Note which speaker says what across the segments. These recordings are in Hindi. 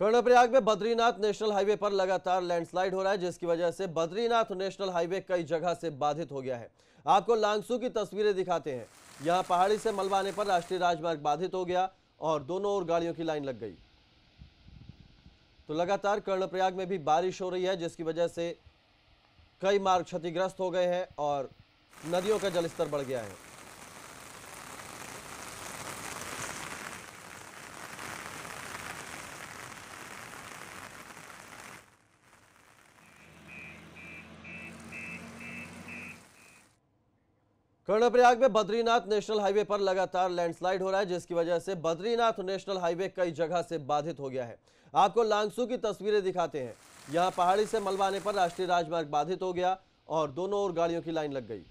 Speaker 1: कर्णप्रयाग में बद्रीनाथ नेशनल हाईवे पर लगातार लैंडस्लाइड हो रहा है जिसकी वजह से बद्रीनाथ नेशनल हाईवे कई जगह से बाधित हो गया है आपको लांगसू की तस्वीरें दिखाते हैं यहाँ पहाड़ी से मलबाने पर राष्ट्रीय राजमार्ग बाधित हो गया और दोनों ओर गाड़ियों की लाइन लग गई तो लगातार कर्णप्रयाग में भी बारिश हो रही है जिसकी वजह से कई मार्ग क्षतिग्रस्त हो गए हैं और नदियों का जलस्तर बढ़ गया है कर्णप्रयाग में बद्रीनाथ नेशनल हाईवे पर लगातार लैंडस्लाइड हो रहा है जिसकी वजह से बद्रीनाथ नेशनल हाईवे कई जगह से बाधित हो गया है आपको लांगसू की तस्वीरें दिखाते हैं यहाँ पहाड़ी से मलबा आने पर राष्ट्रीय राजमार्ग बाधित हो गया और दोनों ओर गाड़ियों की लाइन लग गई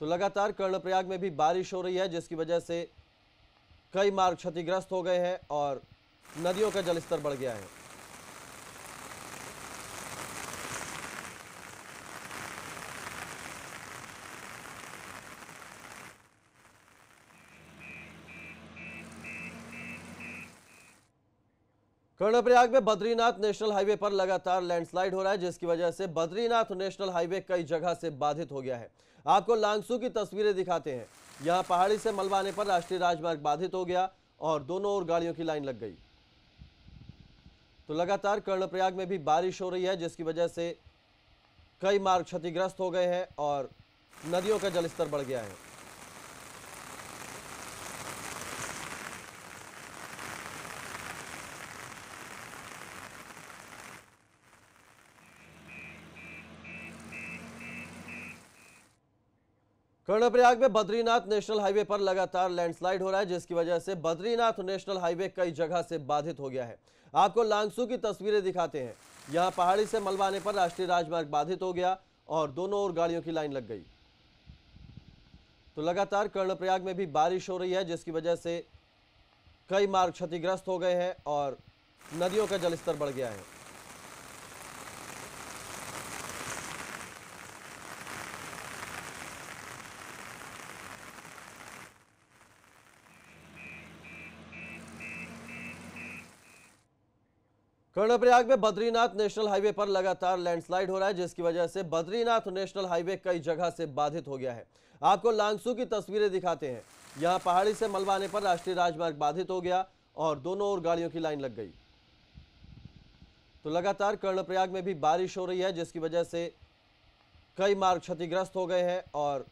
Speaker 1: तो लगातार कर्णप्रयाग में भी बारिश हो रही है जिसकी वजह से कई मार्ग क्षतिग्रस्त हो गए हैं और नदियों का जलस्तर बढ़ गया है कर्णप्रयाग में बद्रीनाथ नेशनल हाईवे पर लगातार लैंडस्लाइड हो रहा है जिसकी वजह से बद्रीनाथ नेशनल हाईवे कई जगह से बाधित हो गया है आपको लांगसू की तस्वीरें दिखाते हैं यहाँ पहाड़ी से मलबाने पर राष्ट्रीय राजमार्ग बाधित हो गया और दोनों ओर गाड़ियों की लाइन लग गई तो लगातार कर्णप्रयाग में भी बारिश हो रही है जिसकी वजह से कई मार्ग क्षतिग्रस्त हो गए हैं और नदियों का जलस्तर बढ़ गया है कर्णप्रयाग में बद्रीनाथ नेशनल हाईवे पर लगातार लैंडस्लाइड हो रहा है जिसकी वजह से बद्रीनाथ नेशनल हाईवे कई जगह से बाधित हो गया है आपको लांगसू की तस्वीरें दिखाते हैं यहाँ पहाड़ी से मलबा पर राष्ट्रीय राजमार्ग बाधित हो गया और दोनों ओर गाड़ियों की लाइन लग गई तो लगातार कर्णप्रयाग में भी बारिश हो रही है जिसकी वजह से कई मार्ग क्षतिग्रस्त हो गए हैं और नदियों का जलस्तर बढ़ गया है कर्णप्रयाग में बद्रीनाथ नेशनल हाईवे पर लगातार लैंडस्लाइड हो रहा है जिसकी वजह से बद्रीनाथ नेशनल हाईवे कई जगह से बाधित हो गया है आपको लांगसू की तस्वीरें दिखाते हैं यहाँ पहाड़ी से मलबा आने पर राष्ट्रीय राजमार्ग बाधित हो गया और दोनों ओर गाड़ियों की लाइन लग गई तो लगातार कर्णप्रयाग में भी बारिश हो रही है जिसकी वजह से कई मार्ग क्षतिग्रस्त हो गए हैं और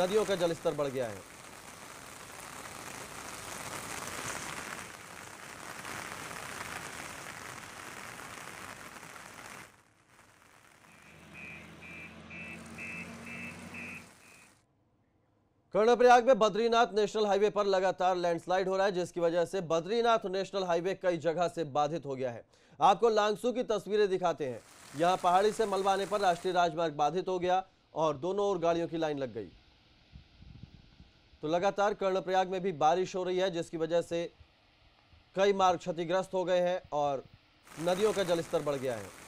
Speaker 1: नदियों का जलस्तर बढ़ गया है कर्णप्रयाग में बद्रीनाथ नेशनल हाईवे पर लगातार लैंडस्लाइड हो रहा है जिसकी वजह से बद्रीनाथ नेशनल हाईवे कई जगह से बाधित हो गया है आपको लांगसू की तस्वीरें दिखाते हैं यहाँ पहाड़ी से मलबाने पर राष्ट्रीय राजमार्ग बाधित हो गया और दोनों ओर गाड़ियों की लाइन लग गई तो लगातार कर्णप्रयाग में भी बारिश हो रही है जिसकी वजह से कई मार्ग क्षतिग्रस्त हो गए हैं और नदियों का जलस्तर बढ़ गया है